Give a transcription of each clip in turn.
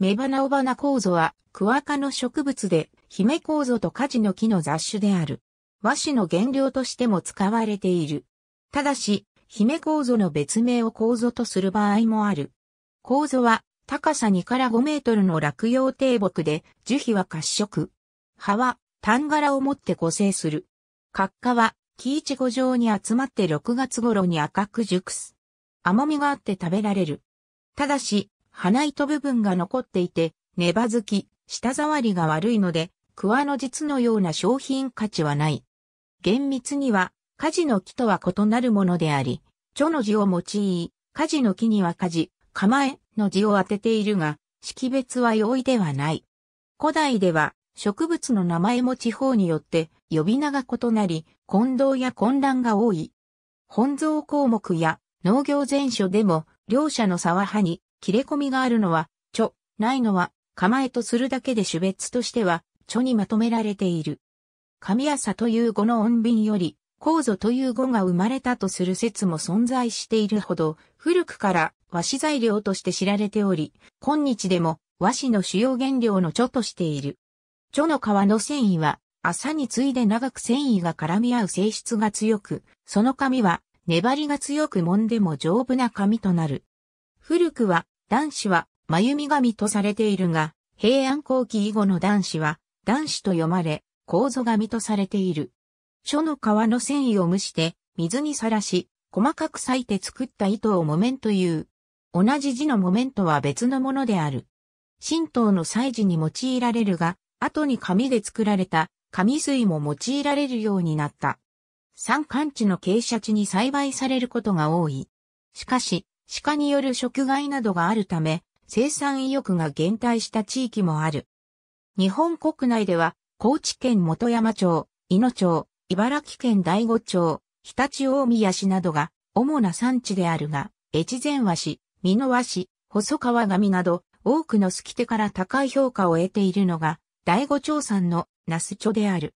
メバナオバナ構造は、クワ科の植物で、ヒメ構造とカジノキの雑種である。和紙の原料としても使われている。ただし、ヒメ構造の別名を構造とする場合もある。構造は、高さ2から5メートルの落葉低木で、樹皮は褐色。葉は、単柄を持って固成する。角化は、木一五状に集まって6月頃に赤く熟す。甘みがあって食べられる。ただし、花糸部分が残っていて、ネバ月き、舌触りが悪いので、クワの実のような商品価値はない。厳密には、火事の木とは異なるものであり、著の字を用い、火事の木には火事、構えの字を当てているが、識別は容易ではない。古代では、植物の名前も地方によって呼び名が異なり、混同や混乱が多い。本草項目や農業全書でも、両者のは派に切れ込みがあるのは、ちょ、ないのは、構えとするだけで種別としては、ちょにまとめられている。神朝という語の音便より、構造という語が生まれたとする説も存在しているほど、古くから和紙材料として知られており、今日でも和紙の主要原料のちょとしている。ちょの皮の繊維は、朝に次いで長く繊維が絡み合う性質が強く、その紙は粘りが強く揉んでも丈夫な紙となる。古くは男子は眉神とされているが、平安後期以後の男子は男子と読まれ、構造神とされている。書の皮の繊維を蒸して水にさらし、細かく裂いて作った糸を木綿という。同じ字の木綿とは別のものである。神道の祭事に用いられるが、後に紙で作られた紙水も用いられるようになった。山間地の傾斜地に栽培されることが多い。しかし、鹿による食害などがあるため、生産意欲が減退した地域もある。日本国内では、高知県本山町、伊野町、茨城県大五町、日立大宮市などが主な産地であるが、越前和紙、美濃和紙、細川紙など多くの好き手から高い評価を得ているのが、大五町産のナスチョである。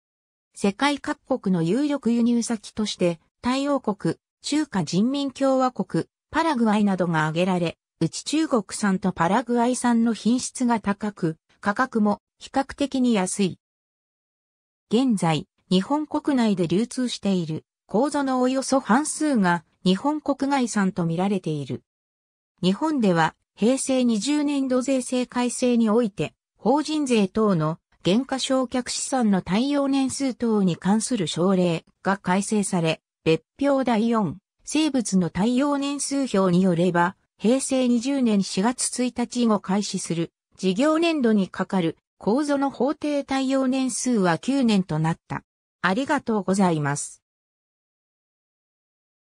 世界各国の有力輸入先として、太陽国、中華人民共和国、パラグアイなどが挙げられ、うち中国産とパラグアイ産の品質が高く、価格も比較的に安い。現在、日本国内で流通している、構造のおよそ半数が日本国外産と見られている。日本では平成20年度税制改正において、法人税等の減価償却資産の対応年数等に関する省令が改正され、別表第4、生物の耐用年数表によれば、平成20年4月1日以後開始する事業年度にかかる構造の法定対応年数は9年となった。ありがとうございます。